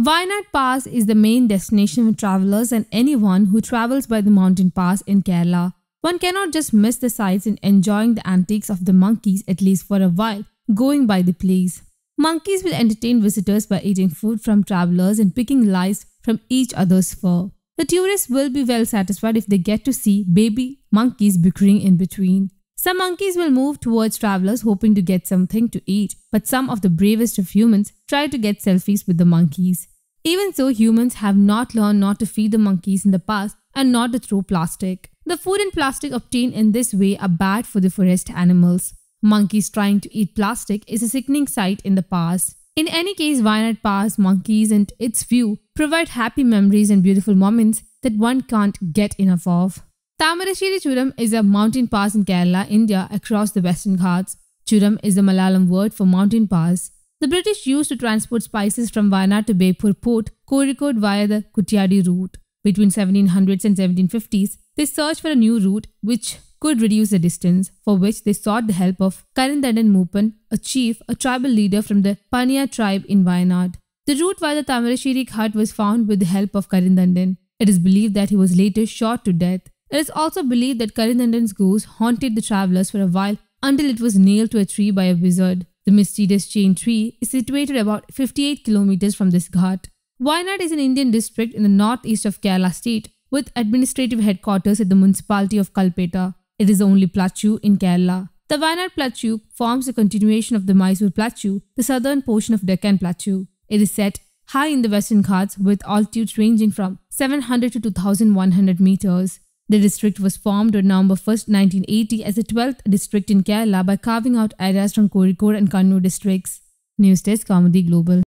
Wayanad Pass is the main destination for travelers and anyone who travels by the mountain pass in Kerala. One cannot just miss the sights in enjoying the antics of the monkeys at least for a while, going by the place. Monkeys will entertain visitors by eating food from travelers and picking lice from each other's fur. The tourists will be well satisfied if they get to see baby monkeys bickering in between. Some monkeys will move towards travelers hoping to get something to eat, but some of the bravest of humans try to get selfies with the monkeys. Even so, humans have not learned not to feed the monkeys in the past and not to throw plastic. The food and plastic obtained in this way are bad for the forest animals. Monkeys trying to eat plastic is a sickening sight in the past. In any case, Wynette Pass, Monkeys, and its view provide happy memories and beautiful moments that one can't get enough of. Tamarashiri Churam is a mountain pass in Kerala, India, across the Western Ghats. Churam is the Malayalam word for mountain pass. The British used to transport spices from Wayanad to Bepur port, Kozhikode via the Kutiyadi route. Between 1700s and 1750s, they searched for a new route which could reduce the distance, for which they sought the help of Karindandan Mupan, a chief, a tribal leader from the Paniya tribe in Wayanad. The route via the Tamarashiri Ghat was found with the help of Karindandan. It is believed that he was later shot to death. It is also believed that Karindandan's ghost haunted the travelers for a while until it was nailed to a tree by a wizard. The mysterious Chain Tree is situated about 58 kilometers from this ghat. Wayanad is an Indian district in the northeast of Kerala state with administrative headquarters at the municipality of Kalpeta. It is the only plateau in Kerala. The Wayanad Plateau forms a continuation of the Mysore Plateau, the southern portion of Deccan Plateau. It is set high in the Western Ghats with altitudes ranging from 700 to 2100 meters. The district was formed on November 1, 1980 as the 12th district in Kerala by carving out areas from Kozhikode and Kannur districts. News Desk Comedy Global